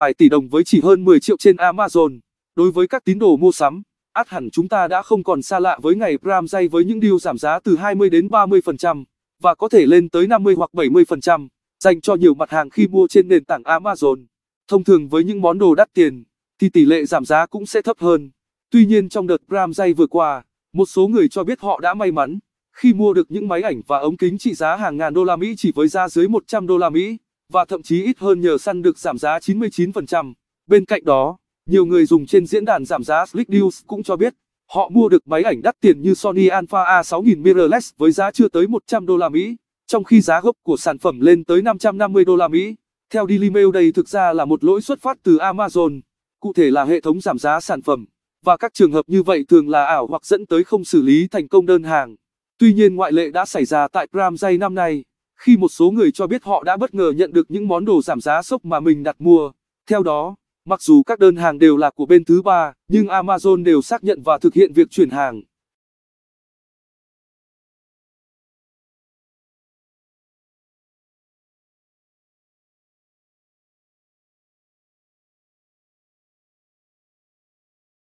vài tỷ đồng với chỉ hơn 10 triệu trên Amazon. Đối với các tín đồ mua sắm, át hẳn chúng ta đã không còn xa lạ với ngày Prime Day với những deal giảm giá từ 20 đến 30% và có thể lên tới 50 hoặc 70% dành cho nhiều mặt hàng khi mua trên nền tảng Amazon. Thông thường với những món đồ đắt tiền thì tỷ lệ giảm giá cũng sẽ thấp hơn. Tuy nhiên trong đợt Prime Day vừa qua, một số người cho biết họ đã may mắn khi mua được những máy ảnh và ống kính trị giá hàng ngàn đô la Mỹ chỉ với giá dưới 100 đô la Mỹ và thậm chí ít hơn nhờ săn được giảm giá 99%. Bên cạnh đó, nhiều người dùng trên diễn đàn giảm giá Slick News cũng cho biết họ mua được máy ảnh đắt tiền như Sony Alpha A6000 mirrorless với giá chưa tới 100 đô la Mỹ, trong khi giá gốc của sản phẩm lên tới 550 đô la Mỹ. Theo Daily Mail đây thực ra là một lỗi xuất phát từ Amazon, cụ thể là hệ thống giảm giá sản phẩm, và các trường hợp như vậy thường là ảo hoặc dẫn tới không xử lý thành công đơn hàng. Tuy nhiên ngoại lệ đã xảy ra tại Prime Day năm nay khi một số người cho biết họ đã bất ngờ nhận được những món đồ giảm giá sốc mà mình đặt mua. Theo đó, mặc dù các đơn hàng đều là của bên thứ ba, nhưng Amazon đều xác nhận và thực hiện việc chuyển hàng.